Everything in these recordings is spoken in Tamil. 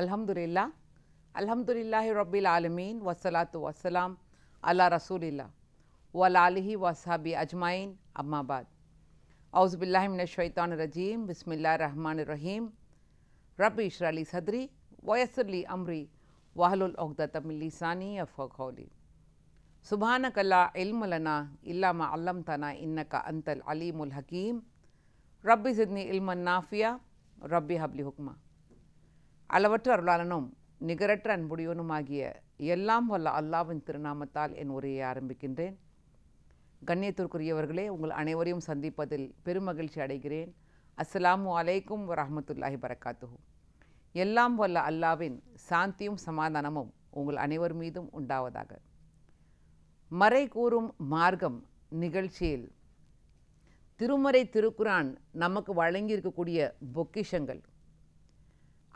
अल्हम्दुलिल्लाह अल्हम्दुलिल्लाह रब्बिल आलमीन वसलात वसलाम अला रसूलिल्ला वलालही वसाबी अजमाइन अम्माबाद अउज़बिल्लाशैतरजीम बसमीम रबी शराली सदरी वयसरली अमरी वाहलतमिलसानी अफ़ौली सुबहान कला इल्मलना इलाम तना इन्न का अंतल अलीमुल हकीम रबी ज़िदनी इल्मन नाफिया रबी हबली हुक्मा அளவற்ற அருளாளனும் நிகரற்ற அன்புடையவனுமாகிய எல்லாம் வல்ல அல்லாவின் திருநாமத்தால் என் உரையை ஆரம்பிக்கின்றேன் கண்ணியத்திற்குரியவர்களே உங்கள் அனைவரையும் சந்திப்பதில் பெருமகிழ்ச்சி அடைகிறேன் அஸ்லாமு அலைக்கும் வரமத்துல்லாஹி பரகாத்துஹு எல்லாம் வல்ல அல்லாவின் சாந்தியும் சமாதானமும் உங்கள் அனைவர் மீதும் உண்டாவதாக மறை கூறும் மார்க்கம் நிகழ்ச்சியில் திருமறை திருக்குரான் நமக்கு வழங்கியிருக்கக்கூடிய பொக்கிஷங்கள்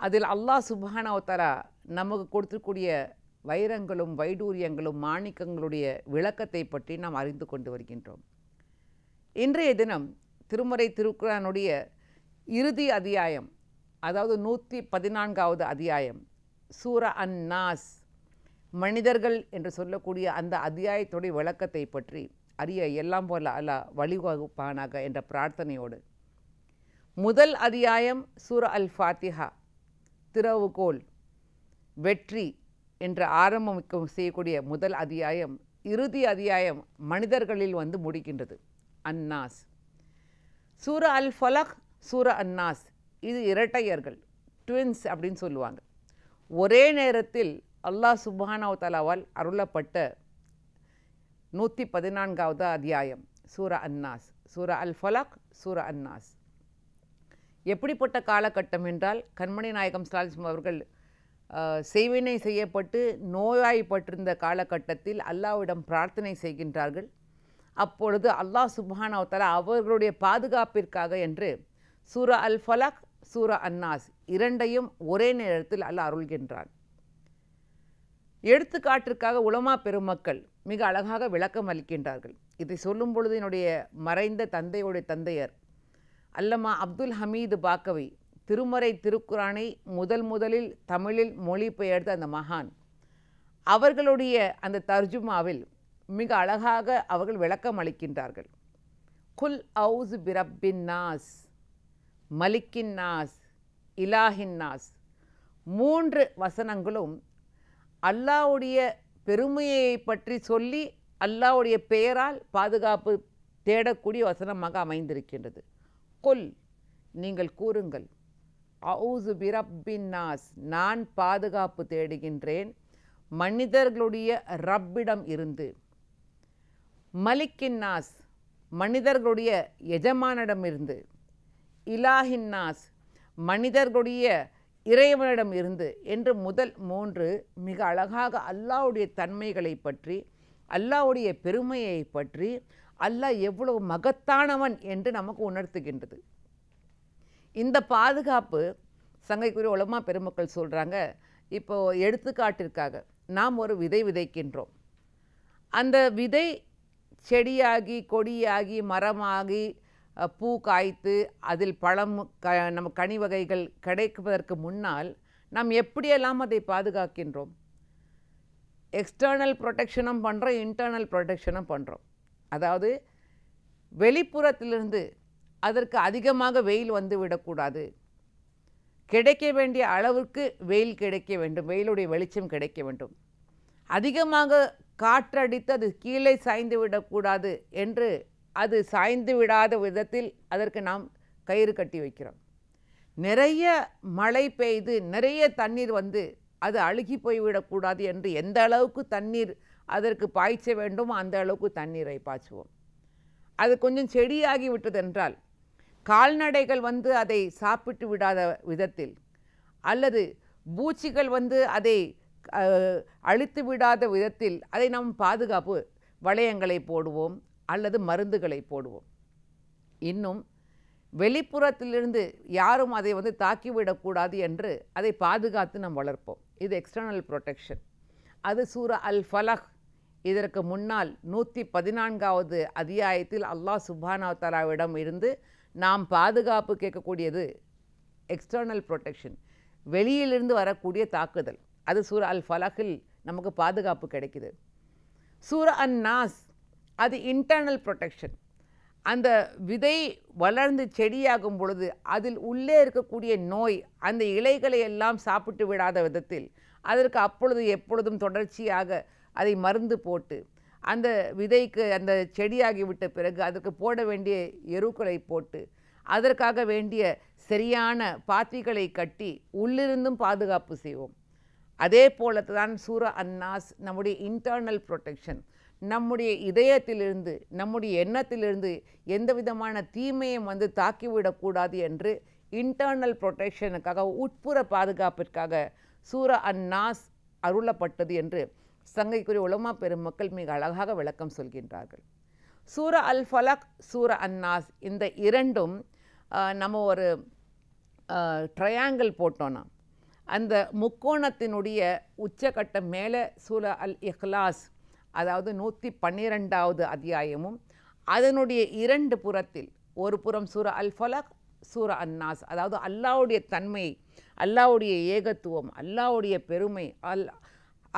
அதில் அல்லாஹ் சுபானாவத்தாரா நமக்கு கொடுத்துருக்கூடிய வைரங்களும் வைடூரியங்களும் மாணிக்கங்களுடைய விளக்கத்தை பற்றி நாம் அறிந்து கொண்டு வருகின்றோம் இன்றைய தினம் திருமறை திருக்குறானுடைய இறுதி அத்தியாயம் அதாவது நூற்றி பதினான்காவது அத்தியாயம் சூர அந்நாஸ் மனிதர்கள் என்று சொல்லக்கூடிய அந்த அத்தியாயத்துடைய விளக்கத்தை பற்றி அறிய எல்லாம் போல அல்ல வழிவகுப்பானாக என்ற பிரார்த்தனையோடு முதல் அத்தியாயம் சூர அல் ஃபாத்திஹா திறவுகோல் வெற்றி என்ற ஆரம்பம் செய்யக்கூடிய முதல் அத்தியாயம் இறுதி அத்தியாயம் மனிதர்களில் வந்து முடிக்கின்றது அன்னாஸ் சூர அல் ஃபலக் சூர அன்னாஸ் இது இரட்டையர்கள் ட்வின்ஸ் அப்படின்னு சொல்லுவாங்க ஒரே நேரத்தில் அல்லாஹ் சுபானாவ் தலாவால் அருளப்பட்ட நூற்றி பதினான்காவது அத்தியாயம் சூர அன்னாஸ் சூர அல் ஃபலக் சூர அன்னாஸ் எப்படிப்பட்ட காலகட்டம் என்றால் கண்மணி நாயகம் ஸ்டாலின் அவர்கள் செய்வினை செய்யப்பட்டு நோயாய்ப்பட்டிருந்த காலகட்டத்தில் அல்லாவிடம் பிரார்த்தனை செய்கின்றார்கள் அப்பொழுது அல்லாஹ் சுபானாவத்தாலா அவர்களுடைய பாதுகாப்பிற்காக என்று சூரா அல் ஃபலாக் சூரா அன்னாஸ் இரண்டையும் ஒரே நேரத்தில் அல்லாஹ் அருள்கின்றான் எடுத்துக்காட்டிற்காக உலமா பெருமக்கள் மிக அழகாக விளக்கம் அளிக்கின்றார்கள் இதை சொல்லும் பொழுது என்னுடைய மறைந்த தந்தையுடைய தந்தையர் அல்லமா அப்துல் ஹமீது பாக்கவி திருமறை திருக்குறானை முதல் முதலில் தமிழில் மொழிபெயர்த்த அந்த மகான் அவர்களுடைய அந்த தர்ஜுமாவில் மிக அழகாக அவர்கள் விளக்கம் அளிக்கின்றார்கள் குல் அவுஸ் பிரப்பின் நாஸ் மலிக்கின் நாஸ் இலாஹின் நாஸ் மூன்று வசனங்களும் அல்லாவுடைய பெருமையை பற்றி சொல்லி அல்லாவுடைய பெயரால் பாதுகாப்பு தேடக்கூடிய வசனமாக அமைந்திருக்கின்றது குல் நீங்கள் கூறுங்கள் அவுசு பிரப்பின் நாஸ் நான் பாதுகாப்பு தேடுகின்றேன் மனிதர்களுடைய ரப்பிடம் இருந்து மலிக்கின் நாஸ் மனிதர்களுடைய எஜமானிடம் இருந்து இலாஹின் நாஸ் மனிதர்களுடைய இறைவனிடம் இருந்து என்று முதல் மூன்று மிக அழகாக அல்லாவுடைய தன்மைகளை பற்றி அல்லாவுடைய பெருமையை பற்றி அல்லாஹ் எவ்வளவு மகத்தானவன் என்று நமக்கு உணர்த்துகின்றது இந்த பாதுகாப்பு சங்கைக்குரிய உலமா பெருமக்கள் சொல்கிறாங்க இப்போது எடுத்துக்காட்டிற்காக நாம் ஒரு விதை விதைக்கின்றோம் அந்த விதை செடியாகி கொடியாகி மரமாகி பூ காய்த்து அதில் பழம் க நம்ம கனி வகைகள் கிடைப்பதற்கு முன்னால் நாம் எப்படியெல்லாம் அதை பாதுகாக்கின்றோம் எக்ஸ்டர்னல் ப்ரொடெக்ஷனும் பண்ணுறோம் இன்டர்னல் ப்ரொடெக்ஷனும் பண்ணுறோம் அதாவது வெளிப்புறத்திலிருந்து அதற்கு அதிகமாக வெயில் வந்து விடக்கூடாது கிடைக்க வேண்டிய அளவுக்கு வெயில் கிடைக்க வேண்டும் வெயிலுடைய வெளிச்சம் கிடைக்க வேண்டும் அதிகமாக காற்றடித்து அது கீழே சாய்ந்து விடக்கூடாது என்று அது சாய்ந்து விடாத விதத்தில் அதற்கு நாம் கயிறு கட்டி வைக்கிறோம் நிறைய மழை பெய்து நிறைய தண்ணீர் வந்து அது அழுகி போய்விடக்கூடாது என்று எந்த அளவுக்கு தண்ணீர் அதற்கு பாய்ச்ச வேண்டும் அந்த அளவுக்கு தண்ணீரை பாய்ச்சுவோம் அது கொஞ்சம் செடியாகி விட்டதென்றால் கால்நடைகள் வந்து அதை சாப்பிட்டு விடாத விதத்தில் அல்லது பூச்சிகள் வந்து அதை அழித்து விடாத விதத்தில் அதை நாம் பாதுகாப்பு வளையங்களை போடுவோம் அல்லது மருந்துகளை போடுவோம் இன்னும் வெளிப்புறத்திலிருந்து யாரும் அதை வந்து தாக்கிவிடக்கூடாது என்று அதை பாதுகாத்து நாம் வளர்ப்போம் இது எக்ஸ்டர்னல் ப்ரொடெக்ஷன் அது சூர அல் ஃபலஹ் இதற்கு முன்னால் நூற்றி பதினான்காவது அத்தியாயத்தில் அல்லாஹ் சுபானாவத்தாலாவிடம் இருந்து நாம் பாதுகாப்பு கேட்கக்கூடியது எக்ஸ்டர்னல் ப்ரொடெக்ஷன் வெளியிலிருந்து வரக்கூடிய தாக்குதல் அது சூர அல் ஃபலகில் நமக்கு பாதுகாப்பு கிடைக்குது சூர அன் நாஸ் அது இன்டர்னல் ப்ரொடெக்ஷன் அந்த விதை வளர்ந்து செடியாகும் பொழுது அதில் உள்ளே இருக்கக்கூடிய நோய் அந்த இலைகளை எல்லாம் சாப்பிட்டு விடாத விதத்தில் அதற்கு அப்பொழுது எப்பொழுதும் தொடர்ச்சியாக அதை மருந்து போட்டு அந்த விதைக்கு அந்த செடியாகிவிட்ட பிறகு அதுக்கு போட வேண்டிய எருக்களை போட்டு அதற்காக வேண்டிய சரியான பாத்திகளை கட்டி உள்ளிருந்தும் பாதுகாப்பு செய்வோம் அதே போல தான் சூர அன்னாஸ் நம்முடைய இன்டர்னல் ப்ரொடெக்ஷன் நம்முடைய இதயத்திலிருந்து நம்முடைய எண்ணத்திலிருந்து எந்த விதமான தீமையும் வந்து தாக்கிவிடக்கூடாது என்று இன்டர்னல் ப்ரொடெக்ஷனுக்காக உட்புற பாதுகாப்பிற்காக சூர அன்னாஸ் அருளப்பட்டது என்று சங்கைக்குரிய உலமா பெருமக்கள் மிக அழகாக விளக்கம் சொல்கின்றார்கள் சூர அல் ஃபலக் சூர அன்னாஸ் இந்த இரண்டும் நம்ம ஒரு ட்ரையாங்கிள் போட்டோன்னா அந்த முக்கோணத்தினுடைய உச்சக்கட்ட மேலே சூர அல் இஹ்லாஸ் அதாவது நூற்றி பன்னிரெண்டாவது அத்தியாயமும் அதனுடைய இரண்டு புறத்தில் ஒரு புறம் சூர அல் ஃபலக் சூர அன்னாஸ் அதாவது அல்லாவுடைய தன்மை அல்லாவுடைய ஏகத்துவம் அல்லாவுடைய பெருமை அல்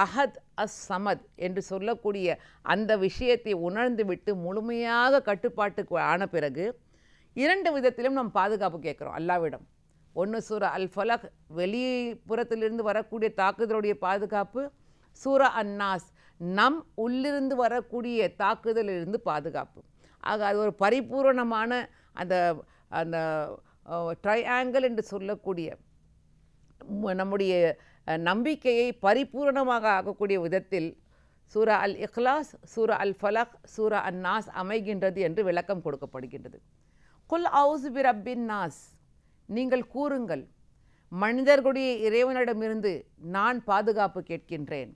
அஹத் அஸ் சமத் என்று சொல்லக்கூடிய அந்த விஷயத்தை உணர்ந்துவிட்டு முழுமையாக கட்டுப்பாட்டுக்கு ஆன பிறகு இரண்டு விதத்திலும் நாம் பாதுகாப்பு கேட்குறோம் அல்லாவிடம் ஒன்று சூரா அல் ஃபலக் வெளிப்புறத்திலிருந்து வரக்கூடிய தாக்குதலுடைய பாதுகாப்பு சூரா அன்னாஸ் நம் உள்ளிருந்து வரக்கூடிய தாக்குதலிலிருந்து பாதுகாப்பு ஆக அது ஒரு பரிபூரணமான அந்த அந்த ட்ரையாங்கிள் என்று சொல்லக்கூடிய நம்முடைய நம்பிக்கையை பரிபூர்ணமாக ஆகக்கூடிய விதத்தில் சூரா அல் இஹ்லாஸ் சூரா அல் ஃபலக் சூரா அன் நாஸ் அமைகின்றது என்று விளக்கம் கொடுக்கப்படுகின்றது குல் அவுஸ் பி ரப்பின் நாஸ் நீங்கள் கூறுங்கள் மனிதர்களுடைய இறைவனிடமிருந்து நான் பாதுகாப்பு கேட்கின்றேன்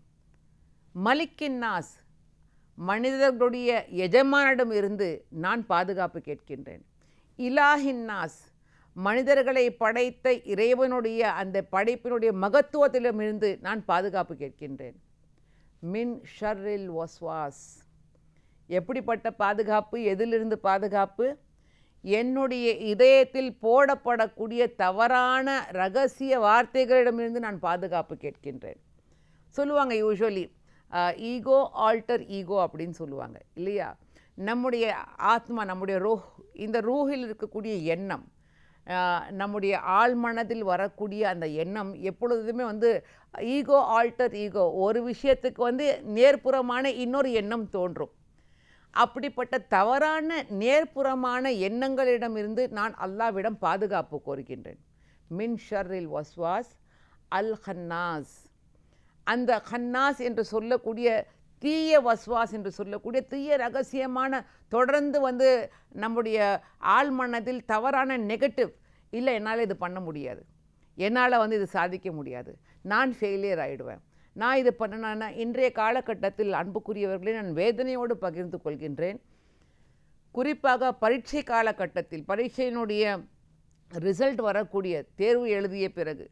மலிக்கின் நாஸ் மனிதர்களுடைய எஜமானிடமிருந்து நான் பாதுகாப்பு கேட்கின்றேன் இலாஹின் நாஸ் மனிதர்களை படைத்த இறைவனுடைய அந்த படைப்பினுடைய மகத்துவத்திலும் இருந்து நான் பாதுகாப்பு கேட்கின்றேன் மின் ஷர்ரில் ஒஸ்வாஸ் எப்படிப்பட்ட பாதுகாப்பு எதிலிருந்து பாதுகாப்பு என்னுடைய இதயத்தில் போடப்படக்கூடிய தவறான ரகசிய வார்த்தைகளிடமிருந்து நான் பாதுகாப்பு கேட்கின்றேன் சொல்லுவாங்க யூஸ்வலி ஈகோ ஆல்டர் ஈகோ அப்படின்னு சொல்லுவாங்க இல்லையா நம்முடைய ஆத்மா நம்முடைய ரூஹ் இந்த ரூஹில் இருக்கக்கூடிய எண்ணம் நம்முடைய ஆழ்மனதில் வரக்கூடிய அந்த எண்ணம் எப்பொழுதுமே வந்து ஈகோ ஆல்டர் ஈகோ ஒரு விஷயத்துக்கு வந்து நேர்புறமான இன்னொரு எண்ணம் தோன்றும் அப்படிப்பட்ட தவறான நேர்புறமான எண்ணங்களிடமிருந்து நான் அல்லாவிடம் பாதுகாப்பு கோருகின்றேன் மின் ஷர்ரில் வஸ்வாஸ் அல் ஹன்னாஸ் அந்த ஹன்னாஸ் என்று சொல்லக்கூடிய தீய வஸ்வாஸ் என்று சொல்லக்கூடிய தீய ரகசியமான தொடர்ந்து வந்து நம்முடைய மனதில் தவறான நெகட்டிவ் இல்லை என்னால் இது பண்ண முடியாது என்னால் வந்து இது சாதிக்க முடியாது நான் ஃபெயிலியர் ஆகிடுவேன் நான் இது பண்ணணும்னா இன்றைய காலகட்டத்தில் அன்புக்குரியவர்களை நான் வேதனையோடு பகிர்ந்து கொள்கின்றேன் குறிப்பாக பரீட்சை காலகட்டத்தில் பரீட்சையினுடைய ரிசல்ட் வரக்கூடிய தேர்வு எழுதிய பிறகு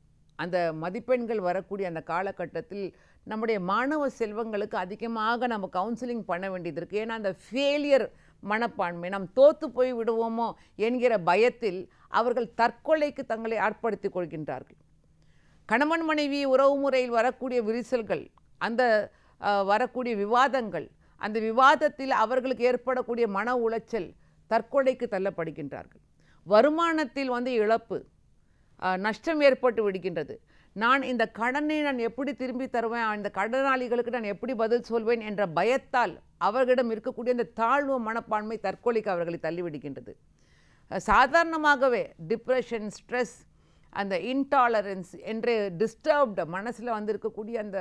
அந்த மதிப்பெண்கள் வரக்கூடிய அந்த காலகட்டத்தில் நம்முடைய மாணவ செல்வங்களுக்கு அதிகமாக நம்ம கவுன்சிலிங் பண்ண வேண்டியது இருக்குது ஏன்னா அந்த ஃபெயிலியர் மனப்பான்மை நாம் தோற்று போய் விடுவோமோ என்கிற பயத்தில் அவர்கள் தற்கொலைக்கு தங்களை ஆட்படுத்திக் கொள்கின்றார்கள் கணவன் மனைவி உறவு முறையில் வரக்கூடிய விரிசல்கள் அந்த வரக்கூடிய விவாதங்கள் அந்த விவாதத்தில் அவர்களுக்கு ஏற்படக்கூடிய மன உளைச்சல் தற்கொலைக்கு தள்ளப்படுகின்றார்கள் வருமானத்தில் வந்து இழப்பு நஷ்டம் ஏற்பட்டு விடுகின்றது நான் இந்த கடனை நான் எப்படி திரும்பி தருவேன் இந்த கடனாளிகளுக்கு நான் எப்படி பதில் சொல்வேன் என்ற பயத்தால் அவர்களிடம் இருக்கக்கூடிய இந்த தாழ்வு மனப்பான்மை தற்கொலைக்கு அவர்களை தள்ளிவிடுகின்றது சாதாரணமாகவே டிப்ரெஷன் ஸ்ட்ரெஸ் அந்த இன்டாலரன்ஸ் என்ற டிஸ்டர்ப்டு மனசில் வந்திருக்கக்கூடிய அந்த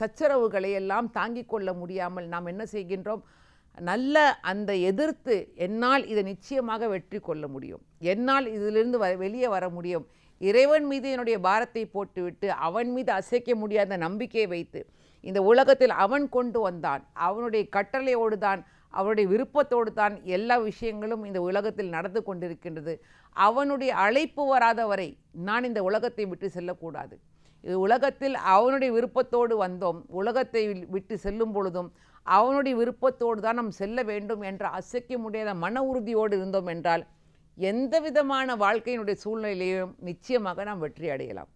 சச்சரவுகளை எல்லாம் தாங்கிக் கொள்ள முடியாமல் நாம் என்ன செய்கின்றோம் நல்ல அந்த எதிர்த்து என்னால் இதை நிச்சயமாக வெற்றி கொள்ள முடியும் என்னால் இதிலிருந்து வ வெளியே வர முடியும் இறைவன் மீது என்னுடைய பாரத்தை போட்டுவிட்டு அவன் மீது அசைக்க முடியாத நம்பிக்கையை வைத்து இந்த உலகத்தில் அவன் கொண்டு வந்தான் அவனுடைய கட்டளையோடு தான் அவருடைய விருப்பத்தோடு தான் எல்லா விஷயங்களும் இந்த உலகத்தில் நடந்து கொண்டிருக்கின்றது அவனுடைய அழைப்பு வராத வரை நான் இந்த உலகத்தை விட்டு செல்லக்கூடாது இது உலகத்தில் அவனுடைய விருப்பத்தோடு வந்தோம் உலகத்தை விட்டு செல்லும் பொழுதும் அவனுடைய விருப்பத்தோடு தான் நாம் செல்ல வேண்டும் என்ற அசைக்க முடியாத மன உறுதியோடு இருந்தோம் என்றால் எந்த விதமான வாழ்க்கையினுடைய சூழ்நிலையிலும் நிச்சயமாக நாம் வெற்றி அடையலாம்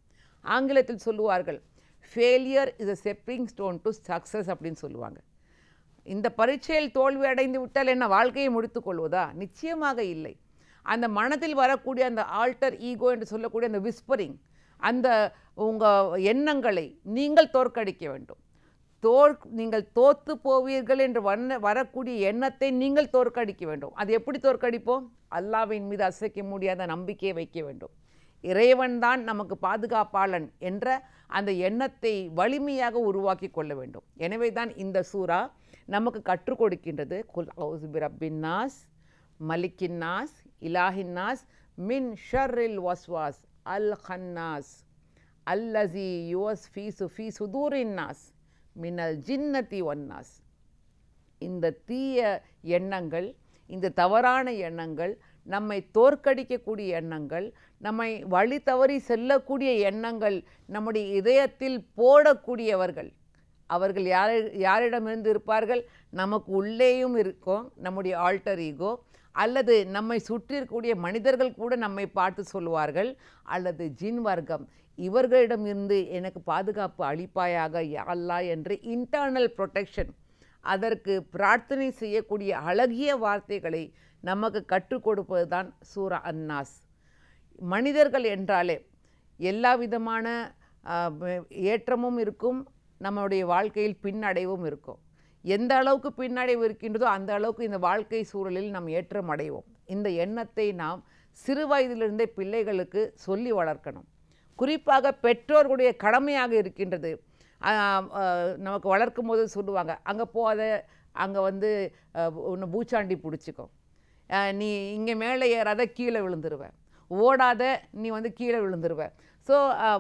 ஆங்கிலத்தில் சொல்லுவார்கள் failure is a stepping stone to success அப்படின்னு சொல்லுவாங்க இந்த பரீட்சையில் தோல்வி அடைந்து விட்டால் என்ன வாழ்க்கையை முடித்து கொள்வதா நிச்சயமாக இல்லை அந்த மனதில் வரக்கூடிய அந்த ஆல்டர் ஈகோ என்று சொல்லக்கூடிய அந்த விஸ்பரிங் அந்த உங்கள் எண்ணங்களை நீங்கள் தோற்கடிக்க வேண்டும் தோற் நீங்கள் தோத்து போவீர்கள் என்று வண்ண வரக்கூடிய எண்ணத்தை நீங்கள் தோற்கடிக்க வேண்டும் அது எப்படி தோற்கடிப்போம் அல்லாவின் மீது அசைக்க முடியாத நம்பிக்கையை வைக்க வேண்டும் இறைவன்தான் நமக்கு பாதுகாப்பாளன் என்ற அந்த எண்ணத்தை வலிமையாக உருவாக்கி கொள்ள வேண்டும் எனவே தான் இந்த சூறா நமக்கு கற்றுக் கொடுக்கின்றது குல் ரப்பின்னாஸ் மலிக்கின்னாஸ் இலாஹின்னாஸ் மின் ஷர்ரில் வஸ்வாஸ் அல் ஹன்னாஸ் அல்லசி யுவஸ் ஃபீசு ஃபீ சுதூரின்னாஸ் மின்னல் ஜின்னத்தி ஒன்னாஸ் இந்த தீய எண்ணங்கள் இந்த தவறான எண்ணங்கள் நம்மை தோற்கடிக்கக்கூடிய எண்ணங்கள் நம்மை வழி தவறி செல்லக்கூடிய எண்ணங்கள் நம்முடைய இதயத்தில் போடக்கூடியவர்கள் அவர்கள் யார் யாரிடமிருந்து இருப்பார்கள் நமக்கு உள்ளேயும் இருக்கும் நம்முடைய ஆல்டர் ஈகோ அல்லது நம்மை சுற்றிருக்கக்கூடிய மனிதர்கள் கூட நம்மை பார்த்து சொல்வார்கள் அல்லது ஜின் வர்க்கம் இவர்களிடம் இருந்து எனக்கு பாதுகாப்பு அளிப்பாயாக யாழ்லா என்று இன்டர்னல் ப்ரொடெக்ஷன் அதற்கு பிரார்த்தனை செய்யக்கூடிய அழகிய வார்த்தைகளை நமக்கு கற்றுக் கொடுப்பது தான் சூரா அன்னாஸ் மனிதர்கள் என்றாலே எல்லா விதமான ஏற்றமும் இருக்கும் நம்மளுடைய வாழ்க்கையில் பின்னடைவும் இருக்கும் எந்த அளவுக்கு பின்னடைவு இருக்கின்றதோ அந்த அளவுக்கு இந்த வாழ்க்கை சூழலில் நாம் ஏற்றம் அடைவோம் இந்த எண்ணத்தை நாம் சிறு வயதிலிருந்தே பிள்ளைகளுக்கு சொல்லி வளர்க்கணும் குறிப்பாக பெற்றோர்களுடைய கடமையாக இருக்கின்றது நமக்கு வளர்க்கும் போது சொல்லுவாங்க அங்கே போகாத அங்கே வந்து ஒன்று பூச்சாண்டி பிடிச்சிக்கும் நீ இங்கே மேலே ஏறாத கீழே விழுந்துருவேன் ஓடாத நீ வந்து கீழே விழுந்துருவ ஸோ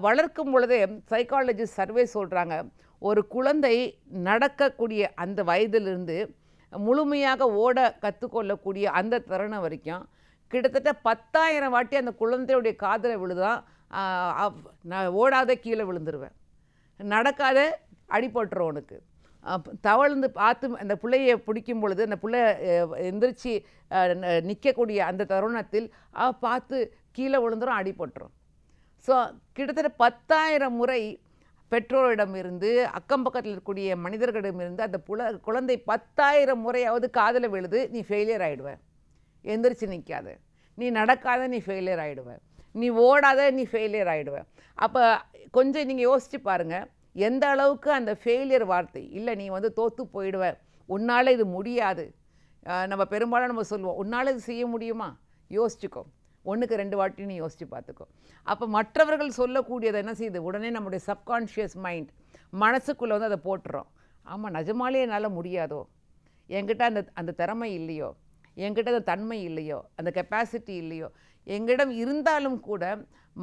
வளர்க்கும் பொழுதே சைக்காலஜி சர்வே சொல்கிறாங்க ஒரு குழந்தை நடக்கக்கூடிய அந்த வயதிலிருந்து முழுமையாக ஓட கற்றுக்கொள்ளக்கூடிய அந்த தருணம் வரைக்கும் கிட்டத்தட்ட பத்தாயிரம் வாட்டி அந்த குழந்தையுடைய காதில் விழுதான் நான் ஓடாத கீழே விழுந்துருவேன் நடக்காத அடிபட்டுரும் உனக்கு தவழ்ந்து பார்த்து அந்த பிள்ளையை பிடிக்கும் பொழுது அந்த பிள்ளை எந்திரிச்சு நிற்கக்கூடிய அந்த தருணத்தில் பார்த்து கீழே விழுந்துரும் அடிபட்டுரும் ஸோ கிட்டத்தட்ட பத்தாயிரம் முறை பெற்றோரிடமிருந்து அக்கம் பக்கத்தில் இருக்கக்கூடிய மனிதர்களிடமிருந்து அந்த புல குழந்தை பத்தாயிரம் முறையாவது காதில் விழுது நீ ஃபெயிலியர் ஆகிடுவேன் எந்திரிச்சு நிற்காது நீ நடக்காத நீ ஃபெயிலியர் ஆகிடுவேன் நீ ஓடாத நீ ஃபெயிலியர் ஆகிடுவேன் அப்போ கொஞ்சம் நீங்கள் யோசித்து பாருங்கள் எந்த அளவுக்கு அந்த ஃபெயிலியர் வார்த்தை இல்லை நீ வந்து தோற்று போயிடுவேன் உன்னால் இது முடியாது நம்ம பெரும்பாலும் நம்ம சொல்லுவோம் உன்னால் இது செய்ய முடியுமா யோசிச்சுக்கோ ஒன்றுக்கு ரெண்டு வாட்டியும் நீ யோசித்து பார்த்துக்கோ அப்போ மற்றவர்கள் சொல்லக்கூடியதை என்ன செய்யுது உடனே நம்முடைய சப்கான்ஷியஸ் மைண்ட் மனசுக்குள்ளே வந்து அதை போட்டுறோம் ஆமாம் நஜமாலே என்னால் முடியாதோ என்கிட்ட அந்த அந்த திறமை இல்லையோ என்கிட்ட அந்த தன்மை இல்லையோ அந்த கெப்பாசிட்டி இல்லையோ எங்களிடம் இருந்தாலும் கூட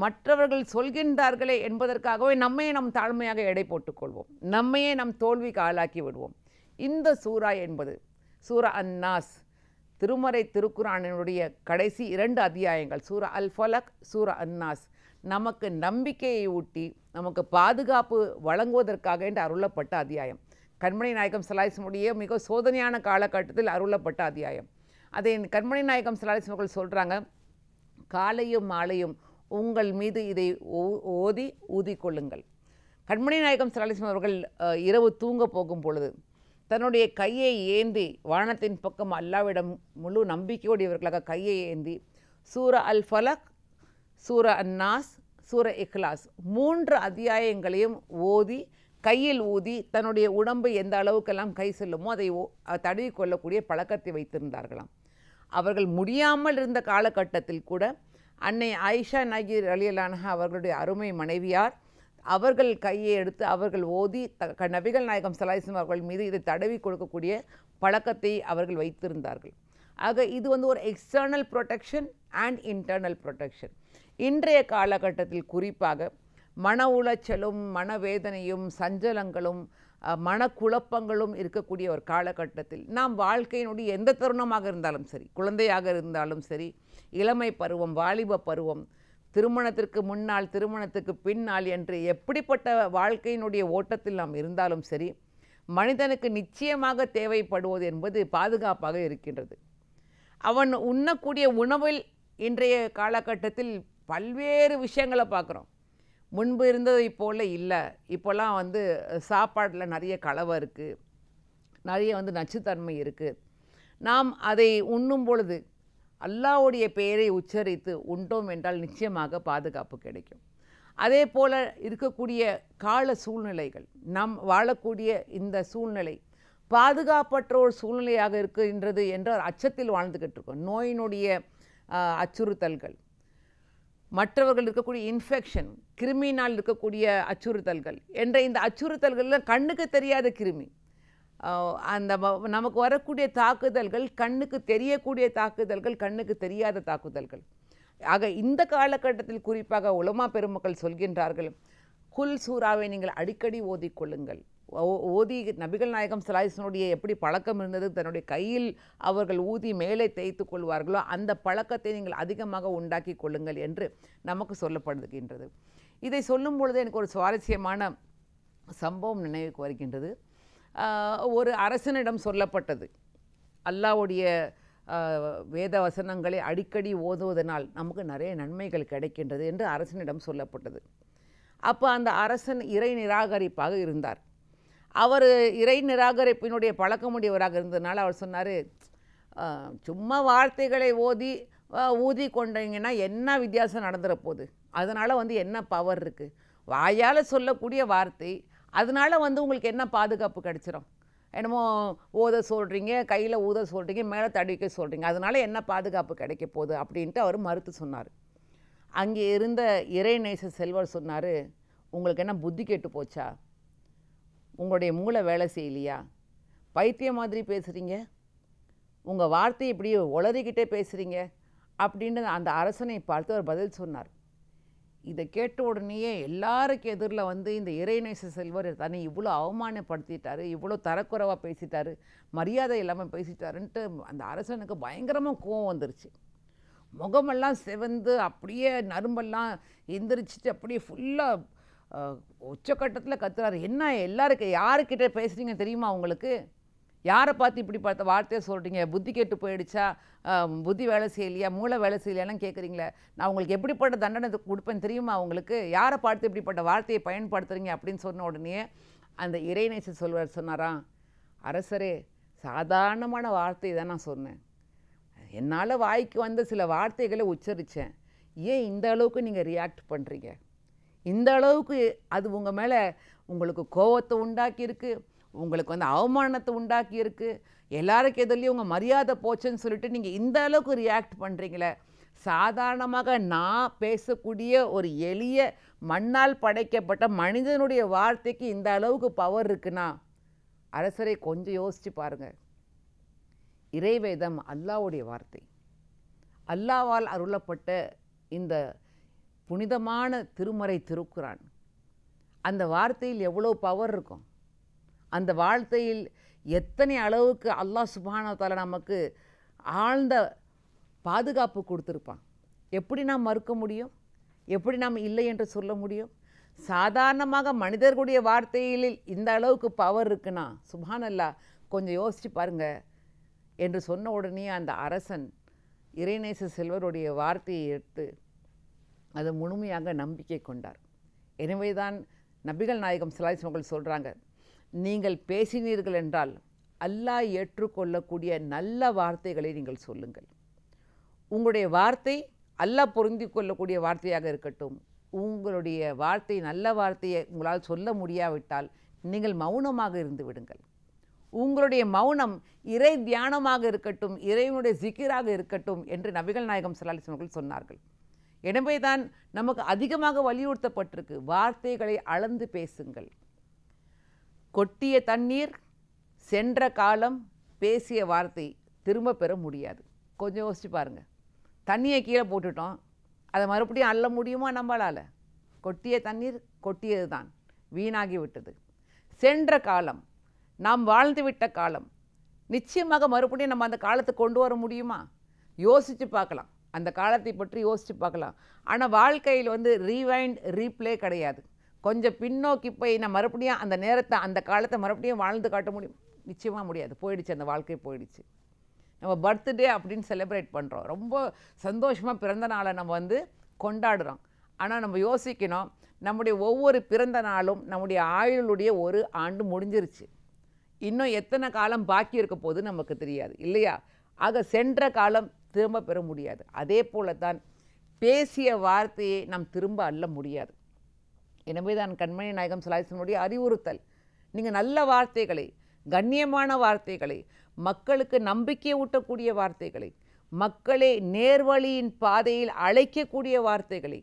மற்றவர்கள் சொல்கின்றார்களே என்பதற்காகவே நம்மையே நம் தாழ்மையாக எடை போட்டுக்கொள்வோம் நம்மையே நம் தோல்விக்கு ஆளாக்கி விடுவோம் இந்த சூரா என்பது சூரா அந்நாஸ் திருமறை திருக்குறானினுடைய கடைசி இரண்டு அத்தியாயங்கள் சூரா அல் ஃபலக் சூரா அந்நாஸ் நமக்கு நம்பிக்கையை ஊட்டி நமக்கு பாதுகாப்பு வழங்குவதற்காக என்று அருளப்பட்ட அத்தியாயம் கண்மணி நாயகம் சலாய்ஸ்முடைய மிக சோதனையான காலகட்டத்தில் அருளப்பட்ட அத்தியாயம் அதை கண்மணி நாயகம் சலாலிஸ்மர்கள் சொல்கிறாங்க காலையும் மாலையும் உங்கள் மீது இதை ஓதி ஊதி கொள்ளுங்கள் கண்மணி நாயகம் சரலிசம் அவர்கள் இரவு தூங்க போகும் பொழுது தன்னுடைய கையை ஏந்தி வானத்தின் பக்கம் அல்லாவிடம் முழு நம்பிக்கையோடு இவர்களாக கையை ஏந்தி சூர அல் ஃபலக் சூர அன்னாஸ் சூர இஹ்லாஸ் மூன்று அத்தியாயங்களையும் ஓதி கையில் ஊதி தன்னுடைய உடம்பு எந்த அளவுக்கெல்லாம் கை செல்லுமோ அதை தடவி கொள்ளக்கூடிய பழக்கத்தை வைத்திருந்தார்களாம் அவர்கள் முடியாமல் இருந்த காலகட்டத்தில் கூட அன்னை ஆயிஷா நாகிர் அலியலானஹா அவர்களுடைய அருமை மனைவியார் அவர்கள் கையை எடுத்து அவர்கள் ஓதி த நபிகள் நாயகம் சலாஹிஸ்லாம் அவர்கள் மீது இதை தடவி கொடுக்கக்கூடிய பழக்கத்தை அவர்கள் வைத்திருந்தார்கள் ஆக இது வந்து ஒரு external protection and internal protection இன்றைய காலகட்டத்தில் குறிப்பாக மன உளைச்சலும் மனவேதனையும் சஞ்சலங்களும் மனக்குழப்பங்களும் இருக்கக்கூடிய ஒரு காலகட்டத்தில் நாம் வாழ்க்கையினுடைய எந்த தருணமாக இருந்தாலும் சரி குழந்தையாக இருந்தாலும் சரி இளமை பருவம் வாலிப பருவம் திருமணத்திற்கு முன்னால் திருமணத்துக்கு பின்னால் என்று எப்படிப்பட்ட வாழ்க்கையினுடைய ஓட்டத்தில் நாம் இருந்தாலும் சரி மனிதனுக்கு நிச்சயமாக தேவைப்படுவது என்பது பாதுகாப்பாக இருக்கின்றது அவன் உண்ணக்கூடிய உணவில் இன்றைய காலகட்டத்தில் பல்வேறு விஷயங்களை பார்க்குறோம் முன்பு இருந்ததை போல் இல்லை இப்போல்லாம் வந்து சாப்பாட்டில் நிறைய கலவை இருக்குது நிறைய வந்து நச்சுத்தன்மை இருக்குது நாம் அதை உண்ணும் பொழுது அல்லாவுடைய பெயரை உச்சரித்து உண்டோம் என்றால் நிச்சயமாக பாதுகாப்பு கிடைக்கும் அதே போல் இருக்கக்கூடிய கால சூழ்நிலைகள் நாம் வாழக்கூடிய இந்த சூழ்நிலை பாதுகாப்பற்ற ஒரு சூழ்நிலையாக இருக்கின்றது என்ற அச்சத்தில் வாழ்ந்துக்கிட்டு இருக்கோம் நோயினுடைய அச்சுறுத்தல்கள் மற்றவர்கள் இருக்கக்கூடிய இன்ஃபெக்ஷன் கிருமினால் இருக்கக்கூடிய அச்சுறுத்தல்கள் என்ற இந்த அச்சுறுத்தல்களில் கண்ணுக்கு தெரியாத கிருமி அந்த நமக்கு வரக்கூடிய தாக்குதல்கள் கண்ணுக்கு தெரியக்கூடிய தாக்குதல்கள் கண்ணுக்கு தெரியாத தாக்குதல்கள் ஆக இந்த காலகட்டத்தில் குறிப்பாக உலமா பெருமக்கள் சொல்கின்றார்கள் குல் சூறாவை நீங்கள் அடிக்கடி ஓதிக்கொள்ளுங்கள் ஓதி நபிகள் நாயகம் சலாஹிசனுடைய எப்படி பழக்கம் இருந்தது தன்னுடைய கையில் அவர்கள் ஊதி மேலே தேய்த்து கொள்வார்களோ அந்த பழக்கத்தை நீங்கள் அதிகமாக உண்டாக்கி கொள்ளுங்கள் என்று நமக்கு சொல்லப்படுகின்றது இதை சொல்லும் பொழுது எனக்கு ஒரு சுவாரஸ்யமான சம்பவம் நினைவுக்கு வருகின்றது ஒரு அரசனிடம் சொல்லப்பட்டது அல்லாவுடைய வேத வசனங்களை அடிக்கடி ஓதுவதனால் நமக்கு நிறைய நன்மைகள் கிடைக்கின்றது என்று அரசனிடம் சொல்லப்பட்டது அப்போ அந்த அரசன் இறை நிராகரிப்பாக இருந்தார் அவர் இறை நிராகரிப்பினுடைய பழக்கமுடையவராக இருந்ததுனால அவர் சொன்னார் சும்மா வார்த்தைகளை ஓதி ஊதி கொண்டீங்கன்னா என்ன வித்தியாசம் நடந்துற போகுது அதனால் வந்து என்ன பவர் இருக்குது வாயால் சொல்லக்கூடிய வார்த்தை அதனால் வந்து உங்களுக்கு என்ன பாதுகாப்பு கிடச்சிரும் என்னமோ ஊத சொல்கிறீங்க கையில் ஊத சொல்கிறீங்க மேலே தடுக்க சொல்கிறீங்க அதனால் என்ன பாதுகாப்பு கிடைக்க போகுது அப்படின்ட்டு அவர் மறுத்து சொன்னார் அங்கே இருந்த இறைநேச செல்வர் சொன்னார் உங்களுக்கு என்ன புத்தி கெட்டு போச்சா உங்களுடைய மூளை வேலை செய்யலையா பைத்தியம் மாதிரி பேசுகிறீங்க உங்கள் வார்த்தை இப்படி உளறிக்கிட்டே பேசுகிறீங்க அப்படின்னு அந்த அரசனை பார்த்து அவர் பதில் சொன்னார் இதை கேட்ட உடனேயே எல்லாருக்கு எதிரில் வந்து இந்த இறைநேச செல்வர் தன்னை இவ்வளோ அவமானப்படுத்திட்டாரு இவ்வளோ தரக்குறைவாக பேசிட்டாரு மரியாதை இல்லாமல் பேசிட்டாருன்ட்டு அந்த அரசனுக்கு பயங்கரமாக கோவம் வந்துருச்சு முகமெல்லாம் செவந்து அப்படியே நரும்பெல்லாம் எந்திரிச்சிட்டு அப்படியே ஃபுல்லாக உச்சக்கட்டத்தில் கத்துறாரு என்ன எல்லாருக்கு யாருக்கிட்ட பேசுகிறீங்க தெரியுமா அவங்களுக்கு யாரை பார்த்து இப்படி பார்த்த வார்த்தையை சொல்கிறீங்க புத்தி கெட்டு போயிடுச்சா புத்தி வேலை செய்யலையா மூளை வேலை செய்யலையெல்லாம் கேட்குறீங்களே நான் உங்களுக்கு எப்படிப்பட்ட தண்டனை கொடுப்பேன் தெரியுமா உங்களுக்கு யாரை பார்த்து இப்படிப்பட்ட வார்த்தையை பயன்படுத்துகிறீங்க அப்படின்னு சொன்ன உடனே அந்த இறைநேச சொல்வார் சொன்னாராம் அரசரே சாதாரணமான வார்த்தை தான் நான் சொன்னேன் என்னால் வாய்க்கு வந்த சில வார்த்தைகளை உச்சரித்தேன் ஏன் இந்த அளவுக்கு நீங்கள் ரியாக்ட் பண்ணுறீங்க இந்த அளவுக்கு அது உங்கள் மேலே உங்களுக்கு கோவத்தை உண்டாக்கியிருக்கு உங்களுக்கு வந்து அவமானத்தை உண்டாக்கி இருக்குது எல்லாருக்கு எதுலேயும் உங்கள் மரியாதை போச்சுன்னு சொல்லிட்டு நீங்கள் இந்த அளவுக்கு ரியாக்ட் பண்ணுறீங்களே சாதாரணமாக நான் பேசக்கூடிய ஒரு எளிய மண்ணால் படைக்கப்பட்ட மனிதனுடைய வார்த்தைக்கு இந்த அளவுக்கு பவர் இருக்குன்னா அரசரை கொஞ்சம் யோசித்து பாருங்கள் இறைவேதம் அல்லாவுடைய வார்த்தை அல்லாவால் அருளப்பட்ட இந்த புனிதமான திருமறை திருக்குறான் அந்த வார்த்தையில் எவ்வளோ பவர் இருக்கும் அந்த வாழ்த்தையில் எத்தனை அளவுக்கு அல்லாஹ் சுபானத்தால் நமக்கு ஆழ்ந்த பாதுகாப்பு கொடுத்துருப்பான் எப்படி நாம் மறுக்க முடியும் எப்படி நாம் இல்லை என்று சொல்ல முடியும் சாதாரணமாக மனிதர்களுடைய வார்த்தைகளில் இந்த அளவுக்கு பவர் இருக்குன்னா சுபானல்லா கொஞ்சம் யோசித்து பாருங்கள் என்று சொன்ன உடனே அந்த அரசன் இறைநேச செல்வருடைய வார்த்தையை எடுத்து அது முழுமையாக நம்பிக்கை கொண்டார் எனவே தான் நபிகள் நாயகம் சிலாய் மகள் சொல்கிறாங்க நீங்கள் பேசினீர்கள் என்றால் அல்லாஹ் ஏற்றுக்கொள்ளக்கூடிய நல்ல வார்த்தைகளை நீங்கள் சொல்லுங்கள் உங்களுடைய வார்த்தை அல்லாஹ் பொருந்தி கொள்ளக்கூடிய வார்த்தையாக இருக்கட்டும் உங்களுடைய வார்த்தை நல்ல வார்த்தையை உங்களால் சொல்ல முடியாவிட்டால் நீங்கள் மௌனமாக இருந்து விடுங்கள் உங்களுடைய மௌனம் இறை தியானமாக இருக்கட்டும் இறைவனுடைய ஜிக்கிராக இருக்கட்டும் என்று நபிகள் நாயகம் சலாலி அவர்கள் சொன்னார்கள் எனவே தான் நமக்கு அதிகமாக வலியுறுத்தப்பட்டிருக்கு வார்த்தைகளை அளந்து பேசுங்கள் கொட்டிய தண்ணீர் சென்ற காலம் பேசிய வார்த்தை திரும்ப பெற முடியாது கொஞ்சம் யோசிச்சு பாருங்கள் தண்ணியை கீழே போட்டுட்டோம் அதை மறுபடியும் அள்ள முடியுமா நம்மளால் கொட்டிய தண்ணீர் கொட்டியது தான் வீணாகி விட்டது சென்ற காலம் நாம் வாழ்ந்து விட்ட காலம் நிச்சயமாக மறுபடியும் நம்ம அந்த காலத்தை கொண்டு வர முடியுமா யோசித்து பார்க்கலாம் அந்த காலத்தை பற்றி யோசித்து பார்க்கலாம் ஆனால் வாழ்க்கையில் வந்து ரீவைண்ட் ரீப்ளே கிடையாது கொஞ்சம் பின்னோக்கி போய் நான் மறுபடியும் அந்த நேரத்தை அந்த காலத்தை மறுபடியும் வாழ்ந்து காட்ட முடியும் நிச்சயமாக முடியாது போயிடுச்சு அந்த வாழ்க்கை போயிடுச்சு நம்ம பர்த்டே அப்படின்னு செலிப்ரேட் பண்ணுறோம் ரொம்ப சந்தோஷமாக பிறந்த நாளை நம்ம வந்து கொண்டாடுறோம் ஆனால் நம்ம யோசிக்கணும் நம்முடைய ஒவ்வொரு பிறந்த நாளும் நம்முடைய ஆயுளுடைய ஒரு ஆண்டு முடிஞ்சிருச்சு இன்னும் எத்தனை காலம் பாக்கி இருக்க போது நமக்கு தெரியாது இல்லையா ஆக சென்ற காலம் திரும்ப பெற முடியாது அதே போல தான் பேசிய வார்த்தையை நாம் திரும்ப அல்ல முடியாது எனவே தான் கண்மணி நாயகம் சுலாசனுடைய அறிவுறுத்தல் நீங்கள் நல்ல வார்த்தைகளை கண்ணியமான வார்த்தைகளை மக்களுக்கு நம்பிக்கை ஊட்டக்கூடிய வார்த்தைகளை மக்களை நேர்வழியின் பாதையில் அழைக்கக்கூடிய வார்த்தைகளை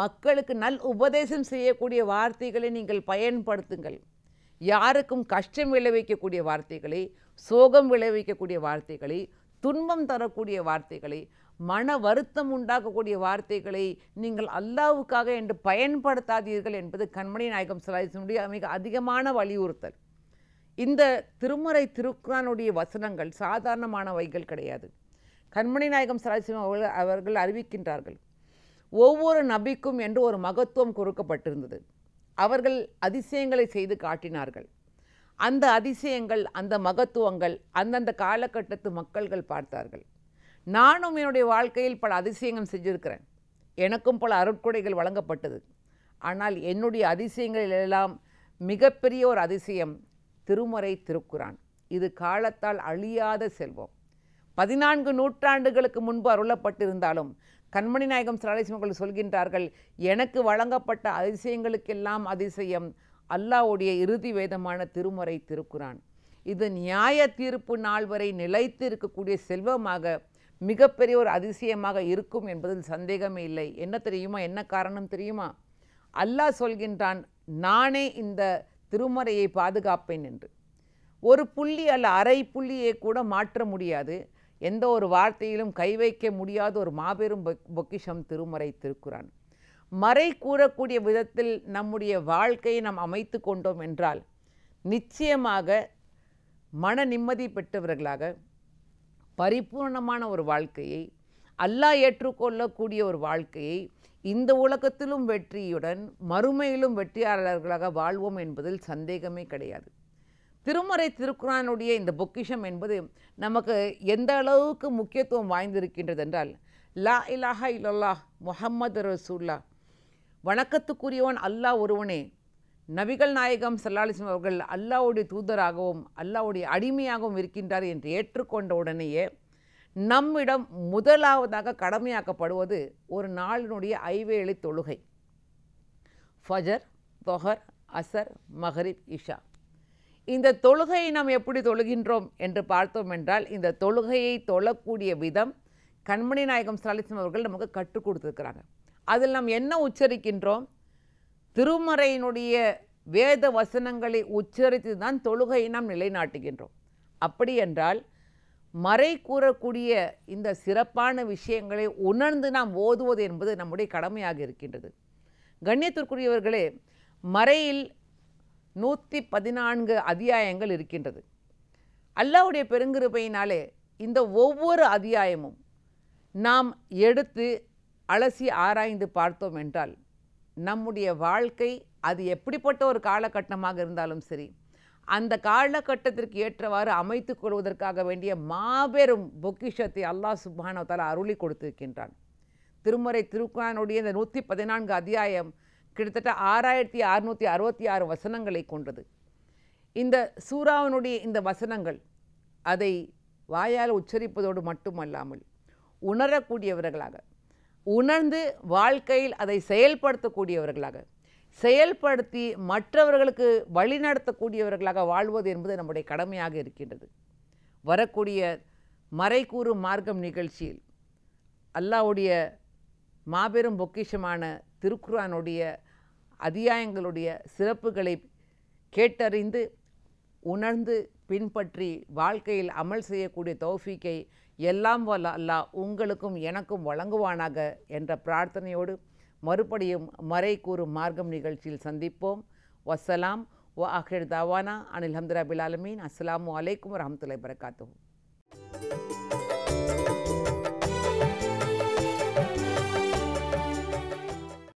மக்களுக்கு நல் உபதேசம் செய்யக்கூடிய வார்த்தைகளை நீங்கள் பயன்படுத்துங்கள் யாருக்கும் கஷ்டம் விளைவிக்கக்கூடிய வார்த்தைகளை சோகம் விளைவிக்கக்கூடிய வார்த்தைகளை துன்பம் தரக்கூடிய வார்த்தைகளை மன வருத்தம் உண்டாக்கக்கூடிய வார்த்தைகளை நீங்கள் அல்லாவுக்காக என்று பயன்படுத்தாதீர்கள் என்பது கண்மணி நாயகம் சலாஹிசனுடைய மிக அதிகமான வலியுறுத்தல் இந்த திருமறை திருக்குறானுடைய வசனங்கள் சாதாரணமானவைகள் கிடையாது கண்மணி நாயகம் சலாஹிசன் அவர்கள் அவர்கள் அறிவிக்கின்றார்கள் ஒவ்வொரு நபிக்கும் என்று ஒரு மகத்துவம் கொடுக்கப்பட்டிருந்தது அவர்கள் அதிசயங்களை செய்து காட்டினார்கள் அந்த அதிசயங்கள் அந்த மகத்துவங்கள் அந்தந்த காலகட்டத்து மக்கள்கள் பார்த்தார்கள் நானும் என்னுடைய வாழ்க்கையில் பல அதிசயங்கள் செஞ்சுருக்கிறேன் எனக்கும் பல அருட்கொடைகள் வழங்கப்பட்டது ஆனால் என்னுடைய அதிசயங்களில் எல்லாம் மிகப்பெரிய ஒரு அதிசயம் திருமறை திருக்குறான் இது காலத்தால் அழியாத செல்வம் பதினான்கு நூற்றாண்டுகளுக்கு முன்பு அருளப்பட்டிருந்தாலும் கண்மணி நாயகம் சரளேசிமர்கள் சொல்கின்றார்கள் எனக்கு வழங்கப்பட்ட அதிசயங்களுக்கெல்லாம் அதிசயம் அல்லாவுடைய இறுதி வேதமான திருமுறை திருக்குறான் இது நியாய தீர்ப்பு நாள் வரை நிலைத்து இருக்கக்கூடிய செல்வமாக மிகப்பெரிய ஒரு அதிசயமாக இருக்கும் என்பதில் சந்தேகமே இல்லை என்ன தெரியுமா என்ன காரணம் தெரியுமா அல்லாஹ் சொல்கின்றான் நானே இந்த திருமறையை பாதுகாப்பேன் என்று ஒரு புள்ளி அல்ல அரை புள்ளியை கூட மாற்ற முடியாது எந்த ஒரு வார்த்தையிலும் கை வைக்க முடியாத ஒரு மாபெரும் பொக்கிஷம் திருமறை திருக்குறான் மறை கூறக்கூடிய விதத்தில் நம்முடைய வாழ்க்கையை நாம் அமைத்து கொண்டோம் என்றால் நிச்சயமாக மன நிம்மதி பெற்றவர்களாக பரிபூர்ணமான ஒரு வாழ்க்கையை அல்லாஹ் ஏற்றுக்கொள்ளக்கூடிய ஒரு வாழ்க்கையை இந்த உலகத்திலும் வெற்றியுடன் மறுமையிலும் வெற்றியாளர்களாக வாழ்வோம் என்பதில் சந்தேகமே கிடையாது திருமறை திருக்குறானுடைய இந்த பொக்கிஷம் என்பது நமக்கு எந்த அளவுக்கு முக்கியத்துவம் வாய்ந்திருக்கின்றது என்றால் லா இலாஹா இல்லல்லா முஹம்மது ரசூல்லா வணக்கத்துக்குரியவன் அல்லாஹ் ஒருவனே நபிகள் நாயகம் சல்லாலிஸ்லம் அவர்கள் அல்லாவுடைய தூதராகவும் அல்லாவுடைய அடிமையாகவும் இருக்கின்றார் என்று ஏற்றுக்கொண்ட உடனேயே நம்மிடம் முதலாவதாக கடமையாக்கப்படுவது ஒரு நாளினுடைய ஐவேளை தொழுகை ஃபஜர் தொஹர் அசர் மஹரிப் இஷா இந்த தொழுகையை நாம் எப்படி தொழுகின்றோம் என்று பார்த்தோம் என்றால் இந்த தொழுகையை தொழக்கூடிய விதம் கண்மணி நாயகம் சலாலிஸ்லம் அவர்கள் நமக்கு கற்றுக் கொடுத்துருக்கிறாங்க அதில் நாம் என்ன உச்சரிக்கின்றோம் திருமறையினுடைய வேத வசனங்களை உச்சரித்து தான் தொழுகையை நாம் நிலைநாட்டுகின்றோம் அப்படி என்றால் மறை கூறக்கூடிய இந்த சிறப்பான விஷயங்களை உணர்ந்து நாம் ஓதுவது என்பது நம்முடைய கடமையாக இருக்கின்றது கண்ணியத்திற்குரியவர்களே மறையில் நூற்றி பதினான்கு அத்தியாயங்கள் இருக்கின்றது அல்லாவுடைய பெருங்கிருப்பையினாலே இந்த ஒவ்வொரு அத்தியாயமும் நாம் எடுத்து அலசி ஆராய்ந்து பார்த்தோம் என்றால் நம்முடைய வாழ்க்கை அது எப்படிப்பட்ட ஒரு காலகட்டமாக இருந்தாலும் சரி அந்த காலகட்டத்திற்கு ஏற்றவாறு அமைத்து கொள்வதற்காக வேண்டிய மாபெரும் பொக்கிஷத்தை அல்லாஹ் தலா அருளி கொடுத்திருக்கின்றான் திருமறை திருக்குறானுடைய இந்த நூற்றி பதினான்கு அத்தியாயம் கிட்டத்தட்ட ஆறாயிரத்தி அறுநூற்றி அறுபத்தி ஆறு வசனங்களை கொண்டது இந்த சூறாவனுடைய இந்த வசனங்கள் அதை வாயால் உச்சரிப்பதோடு மட்டுமல்லாமல் உணரக்கூடியவர்களாக உணர்ந்து வாழ்க்கையில் அதை செயல்படுத்தக்கூடியவர்களாக செயல்படுத்தி மற்றவர்களுக்கு வழிநடத்தக்கூடியவர்களாக வாழ்வது என்பது நம்முடைய கடமையாக இருக்கின்றது வரக்கூடிய மறைக்கூறு மார்க்கம் நிகழ்ச்சியில் அல்லாவுடைய மாபெரும் பொக்கிஷமான திருக்குறானுடைய அத்தியாயங்களுடைய சிறப்புகளை கேட்டறிந்து உணர்ந்து பின்பற்றி வாழ்க்கையில் அமல் செய்யக்கூடிய தௌஃபிக்கை எல்லாம் வல்ல அல்லாஹ் உங்களுக்கும் எனக்கும் வழங்குவானாக என்ற பிரார்த்தனையோடு மறுபடியும் மறை கூறும் மார்க்கம் நிகழ்ச்சியில் சந்திப்போம் வசலாம் ஓ அஹிர் தாவானா அனில் ஹம்தராபில் பிலாலமீன் அஸ்லாம் வலைக்கம் வரமத்துல வரகாத்தூ